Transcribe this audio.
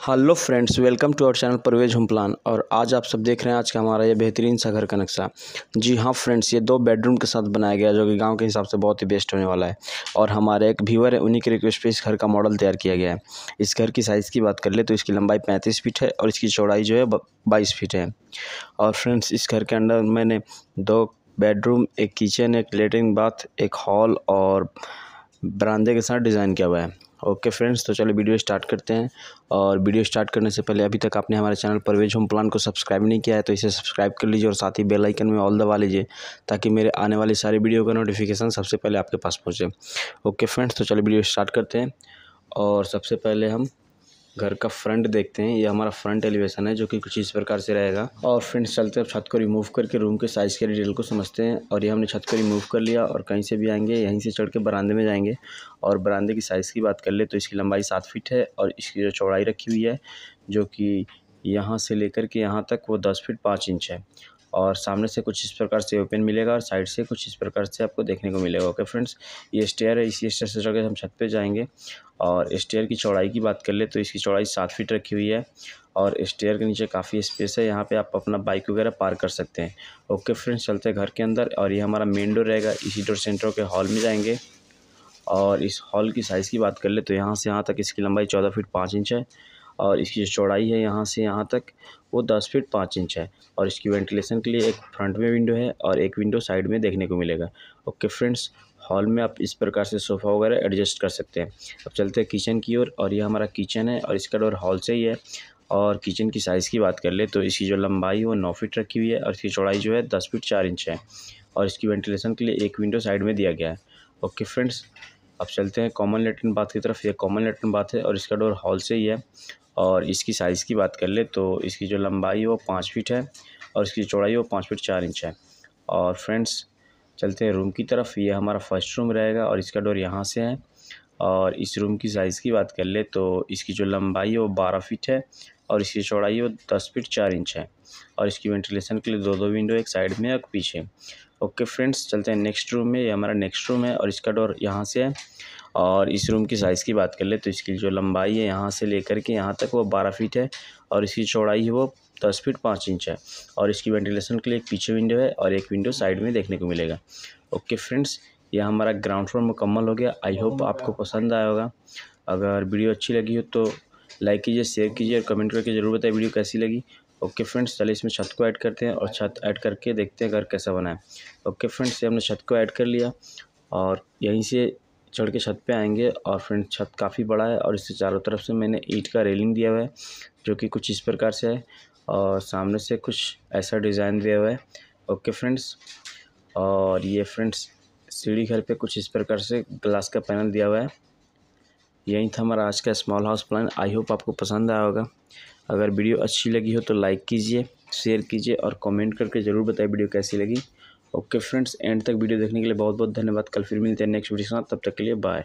hello friends welcome to our channel Parvez home plan और आज आप सब देख रहे हैं आज का हमारा ये बेहतरीन सा घर का नक्शा जी हाँ फ्रेंड्स ये दो बेडरूम के साथ बनाया गया जो कि गांव के हिसाब से बहुत ही बेस्ट होने वाला है और हमारे एक व्यूवर है उन्हीं के रिक्वेस्ट पे इस घर का मॉडल तैयार किया गया है इस घर की साइज़ की बात कर ले तो इसकी लंबाई पैंतीस फीट है और इसकी चौड़ाई जो है बाईस फीट है और फ्रेंड्स इस घर के अंदर मैंने दो बेडरूम एक किचन एक लेटरिन बाथ एक हॉल और बरामदे के साथ डिज़ाइन किया हुआ है ओके फ्रेंड्स तो चलो वीडियो स्टार्ट करते हैं और वीडियो स्टार्ट करने से पहले अभी तक आपने हमारे चैनल परवेज होम प्लान को सब्सक्राइब नहीं किया है तो इसे सब्सक्राइब कर लीजिए और साथ ही बेल आइकन में ऑल दबा लीजिए ताकि मेरे आने वाली सारी वीडियो का नोटिफिकेशन सबसे पहले आपके पास पहुँचे ओके फ्रेंड्स तो चलो वीडियो स्टार्ट करते हैं और सबसे पहले हम घर का फ्रंट देखते हैं ये हमारा फ्रंट एलिवेशन है जो कि कुछ इस प्रकार से रहेगा और फ्रेंड्स चलते हैं छत को रिमूव करके रूम के साइज़ के डिटेल को समझते हैं और ये हमने छत को रिमूव कर लिया और कहीं से भी आएंगे यहीं से चढ़ के बरामदे में जाएंगे और बरामदे की साइज़ की बात कर ले तो इसकी लंबाई सात फिट है और इसकी जो चौड़ाई रखी हुई है जो कि यहाँ से लेकर के यहाँ तक वो दस फिट पाँच इंच है और सामने से कुछ इस प्रकार से ओपन मिलेगा और साइड से कुछ इस प्रकार से आपको देखने को मिलेगा ओके फ्रेंड्स ये स्टेयर है इसी स्टेयर से चढ़ के हम छत पे जाएंगे और स्टेयर की चौड़ाई की बात कर ले तो इसकी चौड़ाई सात फीट रखी हुई है और स्टेयर के नीचे काफ़ी स्पेस है यहाँ पर आप अपना बाइक वगैरह पार कर सकते हैं ओके फ्रेंड्स चलते हैं घर के अंदर और ये हमारा मेन डोर रहेगा इसी डोर सेंटर के हॉल में जाएंगे और इस हॉल की साइज़ की बात कर ले तो यहाँ से यहाँ तक इसकी लंबाई चौदह फीट पाँच इंच है और इसकी जो चौड़ाई है यहाँ से यहाँ तक वो दस फीट पाँच इंच है और इसकी वेंटिलेशन के लिए एक फ्रंट में विंडो है और एक विंडो साइड में देखने को मिलेगा ओके फ्रेंड्स हॉल में आप इस प्रकार से सोफ़ा वगैरह एडजस्ट कर सकते हैं अब चलते हैं किचन की ओर और, यह हमारा किचन है और इसका डोर हॉल से ही है और किचन की साइज़ की बात कर ले तो इसकी जो लंबाई है वो नौ फीट रखी हुई है और इसकी चौड़ाई जो है दस फीट चार इंच है और इसकी वेंटिलेशन के लिए एक विंडो साइड में दिया गया है ओके फ्रेंड्स अब चलते हैं कॉमन लेटरिन बाथ की तरफ ये कॉमन लेटरिन बाथ है और इसका डोर हॉल से ही है और इसकी साइज़ की बात कर ले तो इसकी जो लंबाई है वो पाँच फीट है और इसकी चौड़ाई वो पाँच फीट चार इंच है और फ्रेंड्स चलते हैं रूम की तरफ ये हमारा फर्स्ट रूम रहेगा और इसका डोर यहाँ से है और इस रूम की साइज़ की बात कर ले तो इसकी जो लंबाई है वो बारह फीट है और इसकी चौड़ाई वो दस फीट चार इंच है और इसकी वेंटिलेशन के लिए दो दो विंडो एक साइड में एक पीछे ओके फ्रेंड्स चलते हैं नेक्स्ट रूम में ये हमारा नेक्स्ट रूम है और इसका डोर यहाँ से है और इस रूम की साइज़ की बात कर ले तो इसकी जो लंबाई है यहाँ से लेकर के यहाँ तक वो बारह फीट है और इसकी चौड़ाई है वो दस फीट पाँच इंच है और इसकी वेंटिलेशन के लिए एक पीछे विंडो है और एक विंडो साइड में देखने को मिलेगा ओके फ्रेंड्स यह हमारा ग्राउंड फ्लोर मुकम्मल हो गया आई होप आपको पसंद आया होगा अगर वीडियो अच्छी लगी हो तो लाइक कीजिए शेयर कीजिए और कमेंट करके ज़रूर बताएं वीडियो कैसी लगी ओके फ्रेंड्स चलिए इसमें छत को ऐड करते हैं और छत ऐड करके देखते हैं घर कैसा बनाए ओके फ्रेंड्स ये हमने छत को ऐड कर लिया और यहीं से चढ़ के छत पे आएंगे और फ्रेंड छत काफ़ी बड़ा है और इससे चारों तरफ से मैंने ईट का रेलिंग दिया हुआ है जो कि कुछ इस प्रकार से है और सामने से कुछ ऐसा डिज़ाइन दिया हुआ है ओके फ्रेंड्स और ये फ्रेंड्स सीढ़ी घर पे कुछ इस प्रकार से ग्लास का पैनल दिया हुआ है यही था हमारा आज का small house plan I hope आपको पसंद आया होगा अगर वीडियो अच्छी लगी हो तो लाइक कीजिए शेयर कीजिए और कमेंट करके ज़रूर बताइए वीडियो कैसी लगी ओके फ्रेंड्स एंड तक वीडियो देखने के लिए बहुत बहुत धन्यवाद कल फिर मिलते हैं नेक्स्ट वीडियो के साथ तब तक के लिए बाय